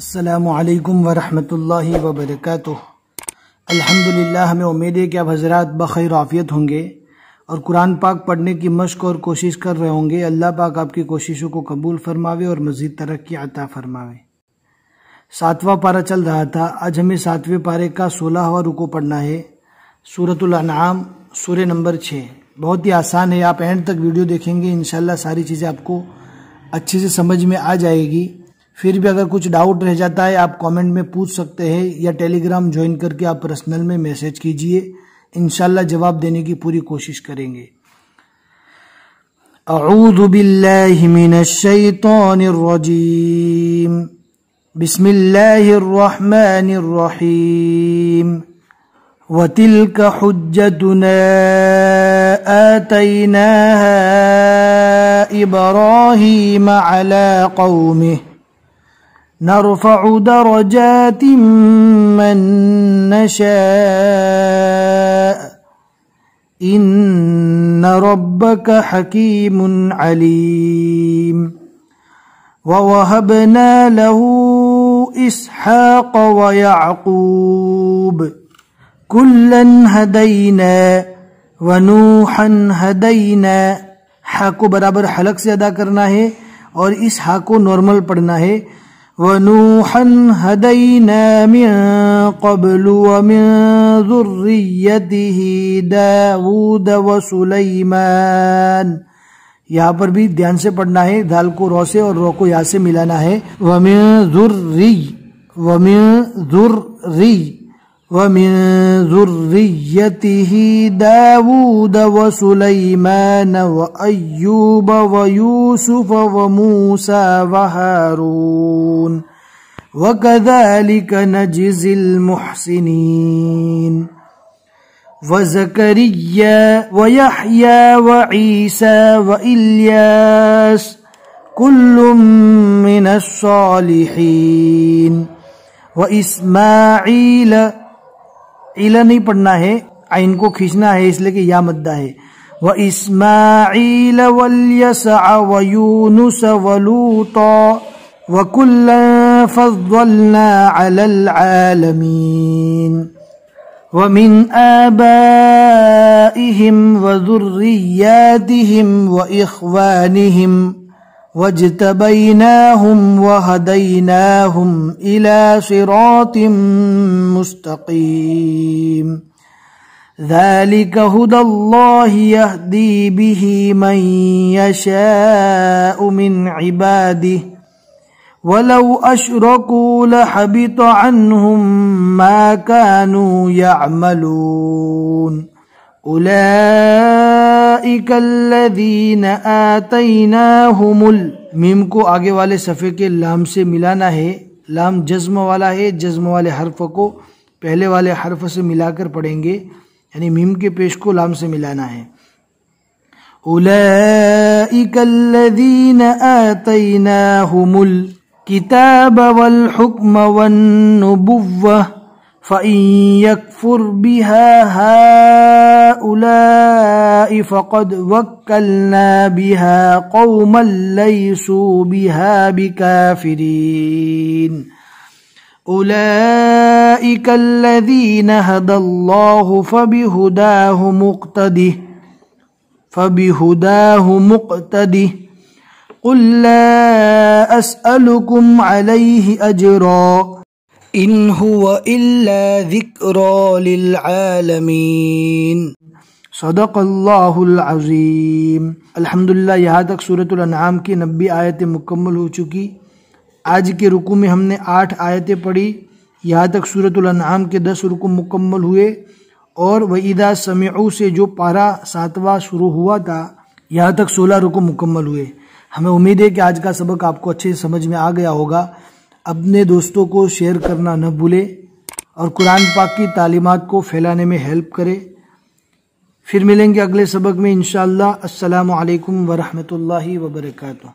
السلام علیکم ورحمۃ اللہ وبرکاتہ الحمدللہ ہمیں امید ہے کہ آپ حضرات بخیر عافیت ہوں گے اور قرآن پاک پڑھنے کی مشق اور کوشش کر رہے ہوں گے اللہ پاک آپ کی کوششوں کو قبول فرماوے اور مزید ترقی عطا فرماوے ساتواں پارہ چل رہا تھا آج ہمیں ساتویں پارے کا سولہ ہوا رکو پڑھنا ہے صورت الانعام سورہ نمبر چھ بہت ہی آسان ہے آپ اینڈ تک ویڈیو دیکھیں گے انشاءاللہ ساری چیزیں آپ کو اچھے سے سمجھ میں آ جائے گی پھر بھی اگر کچھ ڈاؤٹ رہ جاتا ہے آپ کومنٹ میں پوچھ سکتے ہیں یا ٹیلی گرام جوائن کر کے آپ پرسنل میں میسج کیجئے انشاءاللہ جواب دینے کی پوری کوشش کریں گے نرفع درجات من نشاء إن ربك حكيم عليم ووهبنا له إسحاق ويعقوب كلا هدينا ونوحا هدينا ہوں برابر حلق سے ادا کرنا ہے اور اس ہا کو نارمل پڑھنا ہے ونوحا هدينا من قبل ومن ذريته داود وسليمان یہاں پر بھی دھیان سے پڑھنا ہے دھال کو رو سے اور رو کو یہاں سے ملانا ہے وَمِن ذُرْرِي وَمِن ذُرْرِي ومن ذريته داود وسليمان وأيوب ويوسف وموسى وهارون وكذلك نجزي المحسنين وزكريا ويحيى وعيسى وإلياس كل من الصالحين وإسماعيل نہیں پڑھنا ہے عین کو کھینچنا ہے اس لیے کہ یا مدہ ہے کل مین و مین ومن آبائهم وذرياتهم وإخوانهم واجتبيناهم وهديناهم الى صراط مستقيم ذلك هدى الله يهدي به من يشاء من عباده ولو اشركوا لحبط عنهم ما كانوا يعملون اولئك میم کو آگے والے صفحے کے لام سے ملانا ہے لام جزم والا ہے جزم والے حرف کو پہلے والے حرف سے ملا کر پڑھیں گے یعنی میم کے پیش کو لام سے ملانا ہے اولئیک الذین آتیناہم الکتاب والحکم والنبوہ فإن يكفر بها هؤلاء فقد وكلنا بها قوما ليسوا بها بكافرين أولئك الذين هدى الله فبهداه مقتده فبهداه مقتده قل لا أسألكم عليه أجراً ان ذکر للعالمین صدق اللہ العظیم الحمدللہ یہاں تک سورة الانعام کی نبی آیتیں مکمل ہو چکی آج کے رکو میں ہم نے آٹھ آیتیں پڑھی یہاں تک صورت الانعام کے دس رکو مکمل ہوئے اور وَإِذَا سَمِعُوا سے جو پارا ساتواں شروع ہوا تھا یہاں تک سولہ رکو مکمل ہوئے ہمیں امید ہے کہ آج کا سبق آپ کو اچھے سمجھ میں آ گیا ہوگا اپنے دوستوں کو شیئر کرنا نہ بھولے اور قرآن پاک کی تعلیمات کو پھیلانے میں ہیلپ کرے پھر ملیں گے اگلے سبق میں انشاءاللہ السلام علیکم ورحمۃ اللہ وبرکاتہ